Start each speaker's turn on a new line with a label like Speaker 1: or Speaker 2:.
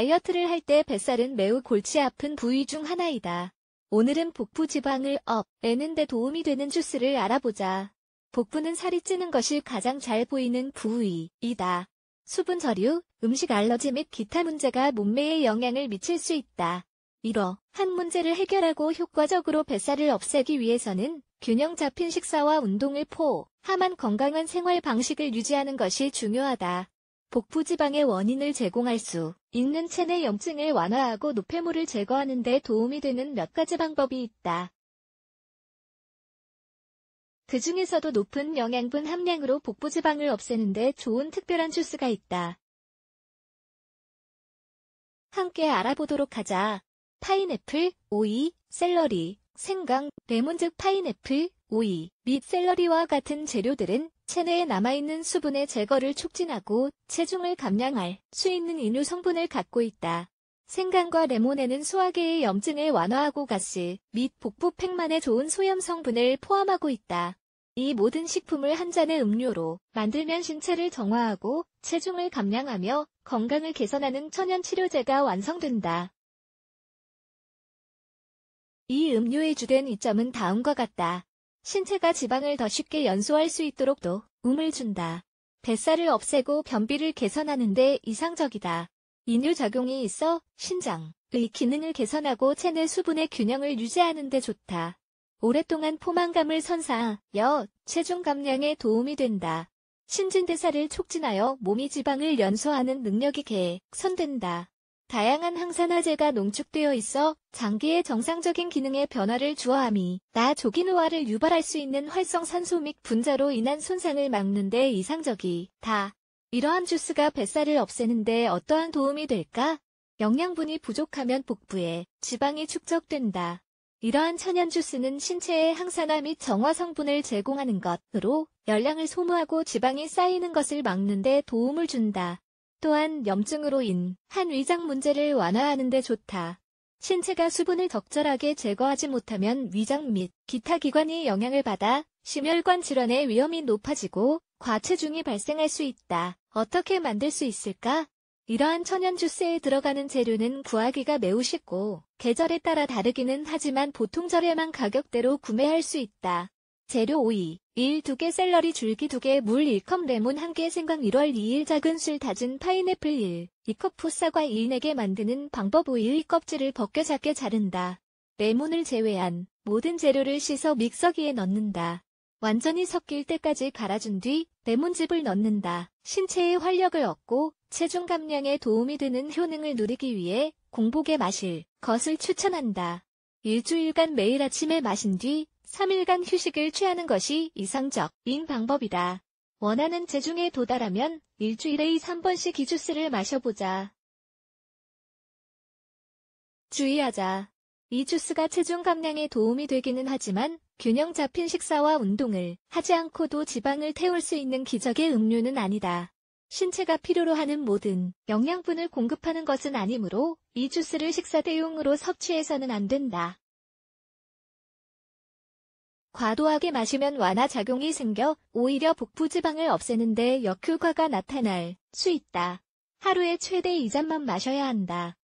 Speaker 1: 다이어트를 할 때 뱃살은 매우 골치 아픈 부위 중 하나이다. 오늘은 복부 지방을 업, 빼는데 도움이 되는 주스를 알아보자. 복부는 살이 찌는 것이 가장 잘 보이는 부위이다. 수분 저류, 음식 알러지 및 기타 문제가 몸매에 영향을 미칠 수 있다. 이러한 문제를 해결하고 효과적으로 뱃살을 없애기 위해서는 균형 잡힌 식사와 운동을 포함한 건강한 생활 방식을 유지하는 것이 중요하다. 복부지방의 원인을 제공할 수 있는 체내 염증을 완화하고 노폐물을 제거하는 데 도움이 되는 몇 가지 방법이 있다. 그 중에서도 높은 영양분 함량으로 복부지방을 없애는 데 좋은 특별한 주스가 있다. 함께 알아보도록 하자. 파인애플, 오이, 샐러리, 생강, 레몬 즙 파인애플, 오이, 및 샐러리와 같은 재료들은 체내에 남아있는 수분의 제거를 촉진하고 체중을 감량할 수 있는 인유 성분을 갖고 있다. 생강과 레몬에는 소화계의 염증을 완화하고 가스 및 복부 팽만에 좋은 소염 성분을 포함하고 있다. 이 모든 식품을 한 잔의 음료로 만들면 신체를 정화하고 체중을 감량하며 건강을 개선하는 천연 치료제가 완성된다. 이 음료의 주된 이점은 다음과 같다. 신체가 지방을 더 쉽게 연소할 수 있도록 도 움을 준다. 뱃살을 없애고 변비를 개선하는 데 이상적이다. 인유 작용이 있어 신장의 기능을 개선하고 체내 수분의 균형을 유지하는 데 좋다. 오랫동안 포만감을 선사하여 체중 감량에 도움이 된다. 신진대사를 촉진하여 몸이 지방을 연소하는 능력이 개선된다. 다양한 항산화제가 농축되어 있어 장기의 정상적인 기능에 변화를 주어함이 나 조기노화를 유발할 수 있는 활성산소 및 분자로 인한 손상을 막는 데 이상적이다. 이러한 주스가 뱃살을 없애는데 어떠한 도움이 될까? 영양분이 부족하면 복부에 지방이 축적된다. 이러한 천연 주스는 신체에 항산화 및 정화 성분을 제공하는 것으로 열량을 소모하고 지방이 쌓이는 것을 막는 데 도움을 준다. 또한 염증으로 인 한 위장 문제를 완화하는 데 좋다. 신체가 수분을 적절하게 제거하지 못하면 위장 및 기타 기관이 영향을 받아 심혈관 질환의 위험이 높아지고 과체중이 발생할 수 있다. 어떻게 만들 수 있을까? 이러한 천연 주스에 들어가는 재료는 구하기가 매우 쉽고 계절에 따라 다르기는 하지만 보통 저렴한 가격대로 구매할 수 있다. 재료 5위 1. 2개 샐러리 줄기 2개물 1컵 레몬 1개 생강 1월 2일 작은 술 다진 파인애플 1 2컵 풋사과 2인에게 만드는 방법 5일 껍질을 벗겨 작게 자른다. 레몬을 제외한 모든 재료를 씻어 믹서기에 넣는다. 완전히 섞일 때까지 갈아준 뒤 레몬즙을 넣는다. 신체의 활력을 얻고 체중 감량에 도움이 되는 효능을 누리기 위해 공복에 마실 것을 추천한다. 일주일간 매일 아침에 마신 뒤 3일간 휴식을 취하는 것이 이상적인 방법이다. 원하는 체중에 도달하면 일주일에 3번씩 이 주스를 마셔보자. 주의하자. 이 주스가 체중 감량에 도움이 되기는 하지만 균형 잡힌 식사와 운동을 하지 않고도 지방을 태울 수 있는 기적의 음료는 아니다. 신체가 필요로 하는 모든 영양분을 공급하는 것은 아니므로 이 주스를 식사 대용으로 섭취해서는 안 된다. 과도하게 마시면 완화 작용이 생겨 오히려 복부 지방을 없애는 데 역효과가 나타날 수 있다. 하루에 최대 2잔만 마셔야 한다.